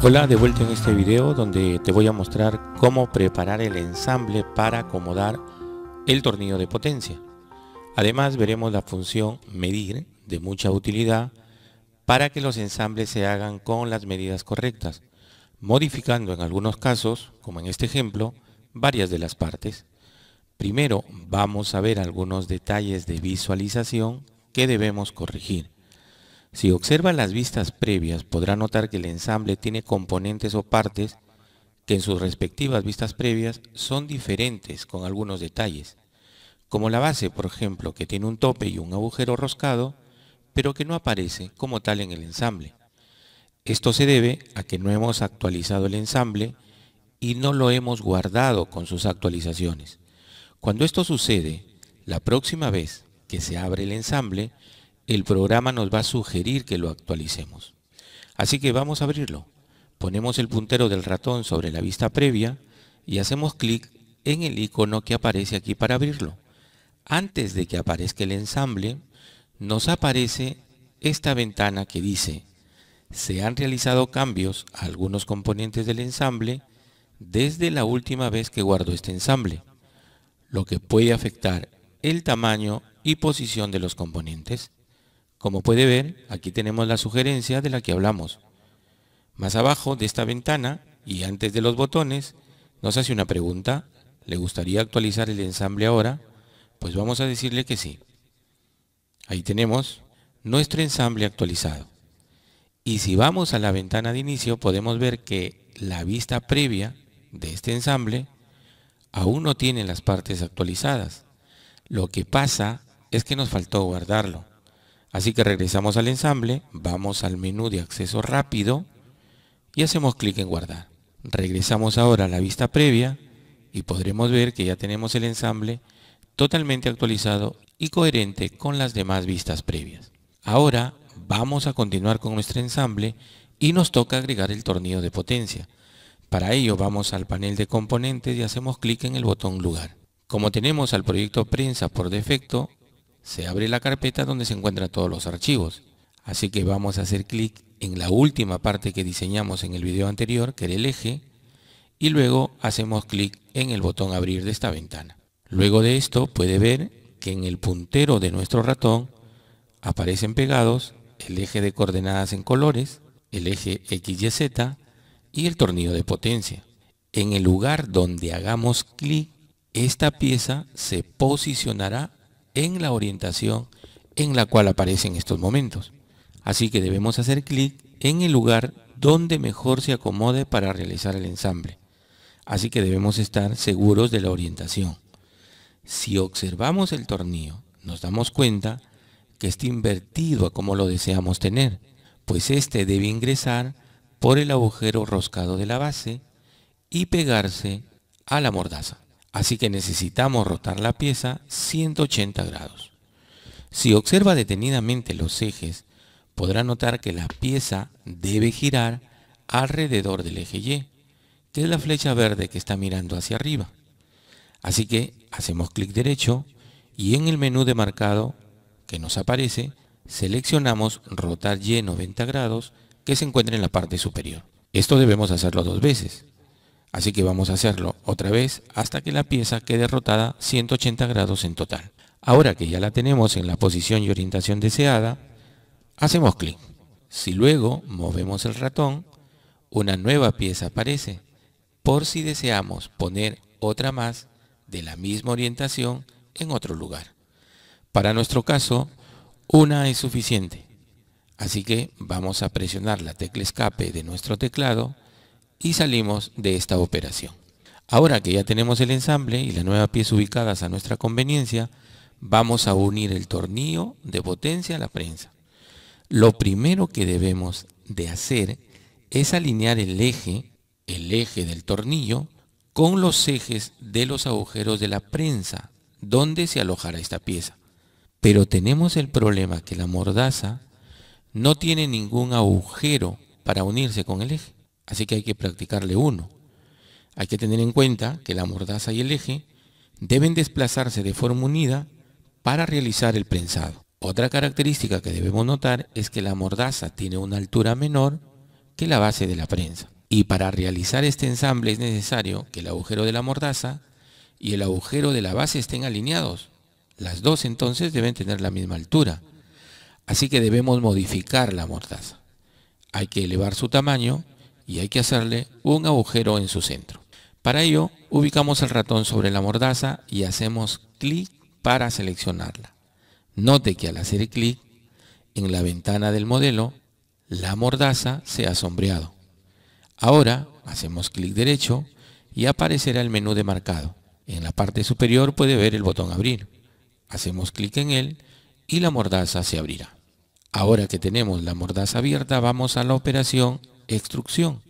Hola, de vuelta en este video donde te voy a mostrar cómo preparar el ensamble para acomodar el tornillo de potencia. Además veremos la función medir de mucha utilidad para que los ensambles se hagan con las medidas correctas, modificando en algunos casos, como en este ejemplo, varias de las partes. Primero vamos a ver algunos detalles de visualización que debemos corregir. Si observa las vistas previas, podrá notar que el ensamble tiene componentes o partes que en sus respectivas vistas previas son diferentes con algunos detalles, como la base, por ejemplo, que tiene un tope y un agujero roscado, pero que no aparece como tal en el ensamble. Esto se debe a que no hemos actualizado el ensamble y no lo hemos guardado con sus actualizaciones. Cuando esto sucede, la próxima vez que se abre el ensamble, el programa nos va a sugerir que lo actualicemos. Así que vamos a abrirlo. Ponemos el puntero del ratón sobre la vista previa y hacemos clic en el icono que aparece aquí para abrirlo. Antes de que aparezca el ensamble, nos aparece esta ventana que dice se han realizado cambios a algunos componentes del ensamble desde la última vez que guardo este ensamble, lo que puede afectar el tamaño y posición de los componentes. Como puede ver, aquí tenemos la sugerencia de la que hablamos. Más abajo de esta ventana y antes de los botones, nos hace una pregunta. ¿Le gustaría actualizar el ensamble ahora? Pues vamos a decirle que sí. Ahí tenemos nuestro ensamble actualizado. Y si vamos a la ventana de inicio, podemos ver que la vista previa de este ensamble aún no tiene las partes actualizadas. Lo que pasa es que nos faltó guardarlo. Así que regresamos al ensamble, vamos al menú de acceso rápido y hacemos clic en guardar. Regresamos ahora a la vista previa y podremos ver que ya tenemos el ensamble totalmente actualizado y coherente con las demás vistas previas. Ahora vamos a continuar con nuestro ensamble y nos toca agregar el tornillo de potencia. Para ello vamos al panel de componentes y hacemos clic en el botón lugar. Como tenemos al proyecto prensa por defecto, se abre la carpeta donde se encuentran todos los archivos. Así que vamos a hacer clic en la última parte que diseñamos en el video anterior, que era el eje, y luego hacemos clic en el botón abrir de esta ventana. Luego de esto puede ver que en el puntero de nuestro ratón aparecen pegados el eje de coordenadas en colores, el eje XYZ y el tornillo de potencia. En el lugar donde hagamos clic, esta pieza se posicionará en la orientación en la cual aparece en estos momentos. Así que debemos hacer clic en el lugar donde mejor se acomode para realizar el ensamble. Así que debemos estar seguros de la orientación. Si observamos el tornillo, nos damos cuenta que está invertido a como lo deseamos tener, pues este debe ingresar por el agujero roscado de la base y pegarse a la mordaza. Así que necesitamos rotar la pieza 180 grados. Si observa detenidamente los ejes, podrá notar que la pieza debe girar alrededor del eje Y, que es la flecha verde que está mirando hacia arriba. Así que hacemos clic derecho y en el menú de marcado que nos aparece, seleccionamos rotar Y 90 grados que se encuentra en la parte superior. Esto debemos hacerlo dos veces. Así que vamos a hacerlo otra vez hasta que la pieza quede rotada 180 grados en total. Ahora que ya la tenemos en la posición y orientación deseada, hacemos clic. Si luego movemos el ratón, una nueva pieza aparece. Por si deseamos poner otra más de la misma orientación en otro lugar. Para nuestro caso, una es suficiente. Así que vamos a presionar la tecla escape de nuestro teclado y salimos de esta operación. Ahora que ya tenemos el ensamble y la nueva pieza ubicadas a nuestra conveniencia, vamos a unir el tornillo de potencia a la prensa. Lo primero que debemos de hacer es alinear el eje, el eje del tornillo, con los ejes de los agujeros de la prensa, donde se alojará esta pieza. Pero tenemos el problema que la mordaza no tiene ningún agujero para unirse con el eje. Así que hay que practicarle uno. Hay que tener en cuenta que la mordaza y el eje deben desplazarse de forma unida para realizar el prensado. Otra característica que debemos notar es que la mordaza tiene una altura menor que la base de la prensa. Y para realizar este ensamble es necesario que el agujero de la mordaza y el agujero de la base estén alineados. Las dos entonces deben tener la misma altura. Así que debemos modificar la mordaza. Hay que elevar su tamaño y hay que hacerle un agujero en su centro. Para ello, ubicamos el ratón sobre la mordaza y hacemos clic para seleccionarla. Note que al hacer clic en la ventana del modelo, la mordaza se ha sombreado. Ahora hacemos clic derecho y aparecerá el menú de marcado. En la parte superior puede ver el botón abrir. Hacemos clic en él y la mordaza se abrirá. Ahora que tenemos la mordaza abierta, vamos a la operación extrusión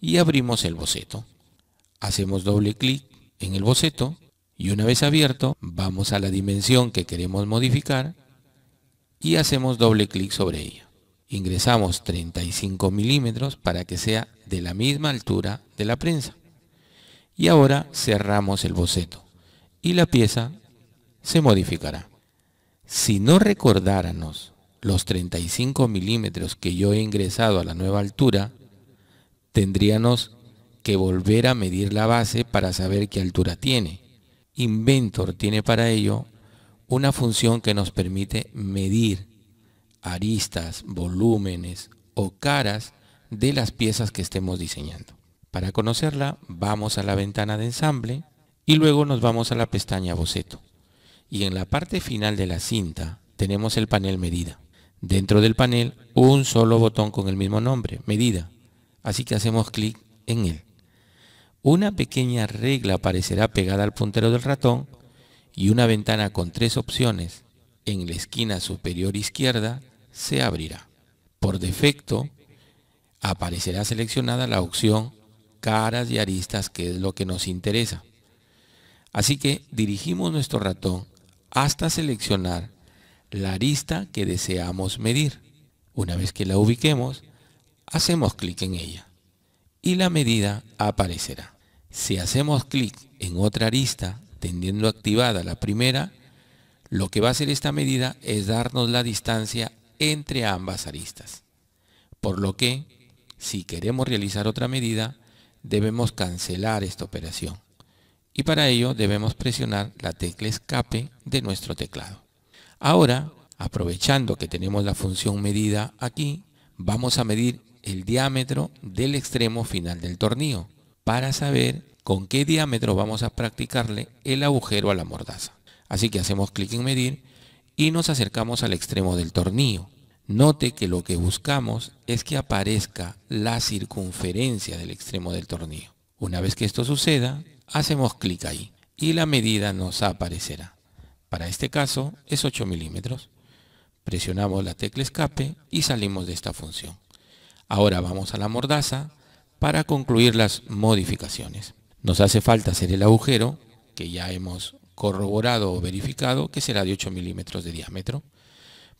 y abrimos el boceto. Hacemos doble clic en el boceto y una vez abierto vamos a la dimensión que queremos modificar y hacemos doble clic sobre ella. Ingresamos 35 milímetros para que sea de la misma altura de la prensa. Y ahora cerramos el boceto y la pieza se modificará. Si no recordáramos los 35 milímetros que yo he ingresado a la nueva altura, tendríamos que volver a medir la base para saber qué altura tiene. Inventor tiene para ello una función que nos permite medir aristas, volúmenes o caras de las piezas que estemos diseñando. Para conocerla vamos a la ventana de ensamble y luego nos vamos a la pestaña boceto. Y en la parte final de la cinta tenemos el panel medida dentro del panel un solo botón con el mismo nombre, medida. Así que hacemos clic en él. Una pequeña regla aparecerá pegada al puntero del ratón y una ventana con tres opciones en la esquina superior izquierda se abrirá. Por defecto, aparecerá seleccionada la opción caras y aristas, que es lo que nos interesa. Así que dirigimos nuestro ratón hasta seleccionar la arista que deseamos medir. Una vez que la ubiquemos, hacemos clic en ella y la medida aparecerá. Si hacemos clic en otra arista, teniendo activada la primera, lo que va a hacer esta medida es darnos la distancia entre ambas aristas. Por lo que, si queremos realizar otra medida, debemos cancelar esta operación. Y para ello debemos presionar la tecla escape de nuestro teclado. Ahora, aprovechando que tenemos la función medida aquí, vamos a medir el diámetro del extremo final del tornillo para saber con qué diámetro vamos a practicarle el agujero a la mordaza. Así que hacemos clic en medir y nos acercamos al extremo del tornillo. Note que lo que buscamos es que aparezca la circunferencia del extremo del tornillo. Una vez que esto suceda, hacemos clic ahí y la medida nos aparecerá. Para este caso es 8 milímetros. Presionamos la tecla escape y salimos de esta función. Ahora vamos a la mordaza para concluir las modificaciones. Nos hace falta hacer el agujero, que ya hemos corroborado o verificado, que será de 8 milímetros de diámetro.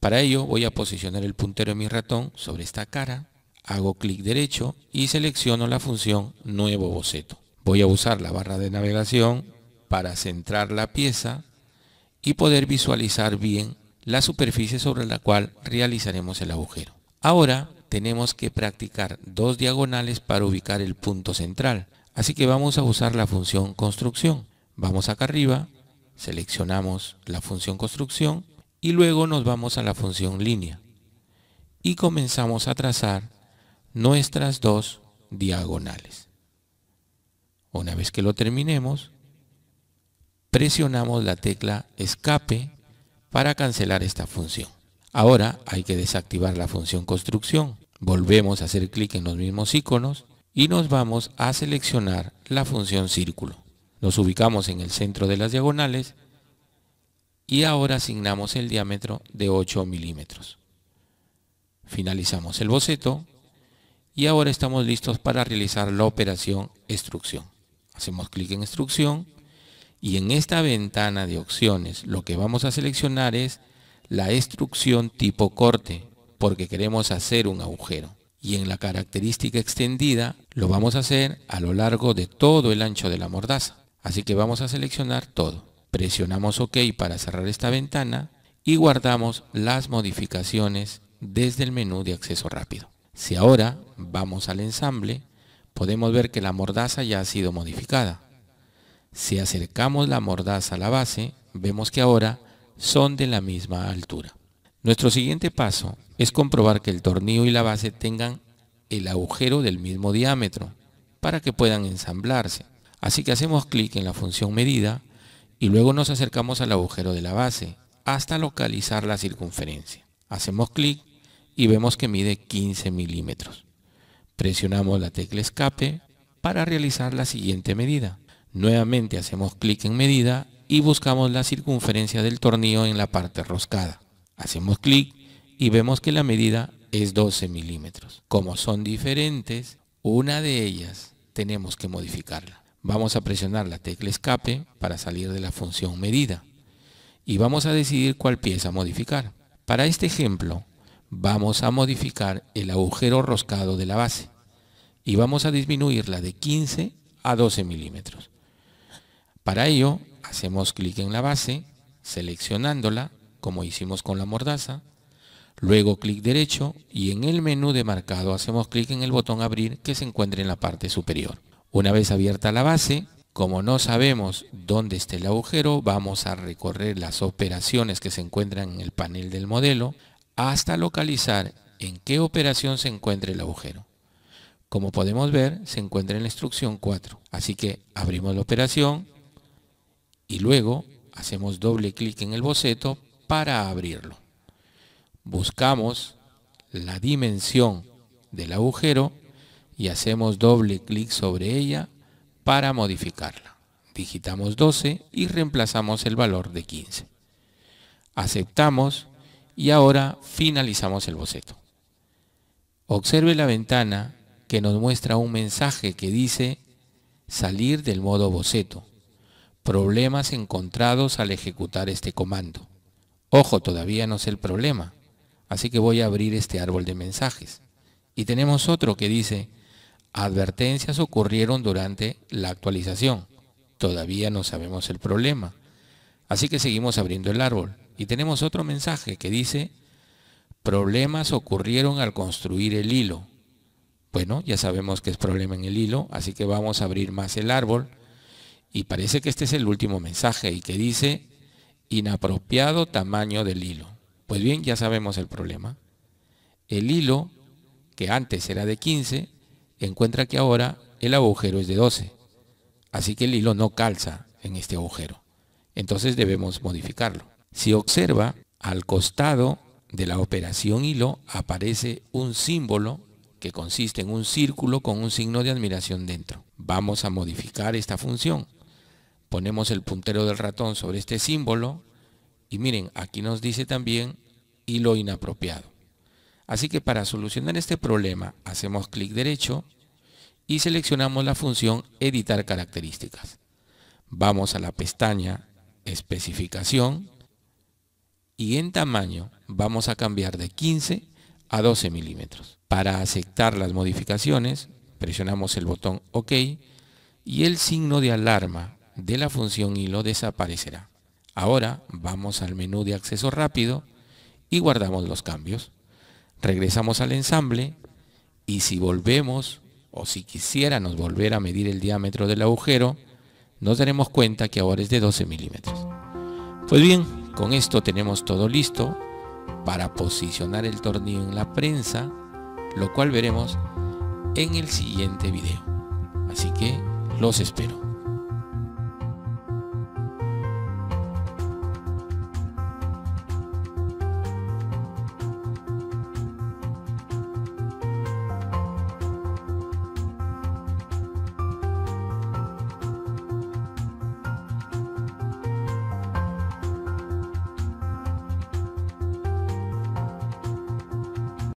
Para ello voy a posicionar el puntero de mi ratón sobre esta cara, hago clic derecho y selecciono la función Nuevo boceto. Voy a usar la barra de navegación para centrar la pieza y poder visualizar bien la superficie sobre la cual realizaremos el agujero. Ahora tenemos que practicar dos diagonales para ubicar el punto central. Así que vamos a usar la función construcción. Vamos acá arriba, seleccionamos la función construcción y luego nos vamos a la función línea. Y comenzamos a trazar nuestras dos diagonales. Una vez que lo terminemos, presionamos la tecla escape para cancelar esta función. Ahora hay que desactivar la función construcción. Volvemos a hacer clic en los mismos iconos y nos vamos a seleccionar la función círculo. Nos ubicamos en el centro de las diagonales y ahora asignamos el diámetro de 8 milímetros. Finalizamos el boceto y ahora estamos listos para realizar la operación extrusión. Hacemos clic en instrucción. Y en esta ventana de opciones lo que vamos a seleccionar es la instrucción tipo corte porque queremos hacer un agujero. Y en la característica extendida lo vamos a hacer a lo largo de todo el ancho de la mordaza. Así que vamos a seleccionar todo. Presionamos OK para cerrar esta ventana y guardamos las modificaciones desde el menú de acceso rápido. Si ahora vamos al ensamble, podemos ver que la mordaza ya ha sido modificada. Si acercamos la mordaza a la base, vemos que ahora son de la misma altura. Nuestro siguiente paso es comprobar que el tornillo y la base tengan el agujero del mismo diámetro para que puedan ensamblarse. Así que hacemos clic en la función medida y luego nos acercamos al agujero de la base hasta localizar la circunferencia. Hacemos clic y vemos que mide 15 milímetros. Presionamos la tecla escape para realizar la siguiente medida. Nuevamente hacemos clic en medida y buscamos la circunferencia del tornillo en la parte roscada. Hacemos clic y vemos que la medida es 12 milímetros. Como son diferentes, una de ellas tenemos que modificarla. Vamos a presionar la tecla escape para salir de la función medida y vamos a decidir cuál pieza modificar. Para este ejemplo, vamos a modificar el agujero roscado de la base y vamos a disminuirla de 15 a 12 milímetros. Para ello, hacemos clic en la base, seleccionándola, como hicimos con la mordaza, luego clic derecho y en el menú de marcado hacemos clic en el botón abrir que se encuentra en la parte superior. Una vez abierta la base, como no sabemos dónde está el agujero, vamos a recorrer las operaciones que se encuentran en el panel del modelo hasta localizar en qué operación se encuentra el agujero. Como podemos ver, se encuentra en la instrucción 4. Así que abrimos la operación, y luego hacemos doble clic en el boceto para abrirlo. Buscamos la dimensión del agujero y hacemos doble clic sobre ella para modificarla. Digitamos 12 y reemplazamos el valor de 15. Aceptamos y ahora finalizamos el boceto. Observe la ventana que nos muestra un mensaje que dice salir del modo boceto problemas encontrados al ejecutar este comando. Ojo, todavía no sé el problema, así que voy a abrir este árbol de mensajes. Y tenemos otro que dice, advertencias ocurrieron durante la actualización. Todavía no sabemos el problema. Así que seguimos abriendo el árbol. Y tenemos otro mensaje que dice, problemas ocurrieron al construir el hilo. Bueno, ya sabemos que es problema en el hilo, así que vamos a abrir más el árbol y parece que este es el último mensaje y que dice inapropiado tamaño del hilo. Pues bien, ya sabemos el problema. El hilo, que antes era de 15, encuentra que ahora el agujero es de 12. Así que el hilo no calza en este agujero. Entonces debemos modificarlo. Si observa, al costado de la operación hilo aparece un símbolo que consiste en un círculo con un signo de admiración dentro. Vamos a modificar esta función ponemos el puntero del ratón sobre este símbolo y miren, aquí nos dice también hilo inapropiado. Así que para solucionar este problema hacemos clic derecho y seleccionamos la función editar características. Vamos a la pestaña especificación y en tamaño vamos a cambiar de 15 a 12 milímetros. Para aceptar las modificaciones presionamos el botón OK y el signo de alarma de la función hilo desaparecerá. Ahora vamos al menú de acceso rápido y guardamos los cambios. Regresamos al ensamble y si volvemos o si quisiera nos volver a medir el diámetro del agujero, nos daremos cuenta que ahora es de 12 milímetros. Pues bien, con esto tenemos todo listo para posicionar el tornillo en la prensa, lo cual veremos en el siguiente video. Así que los espero.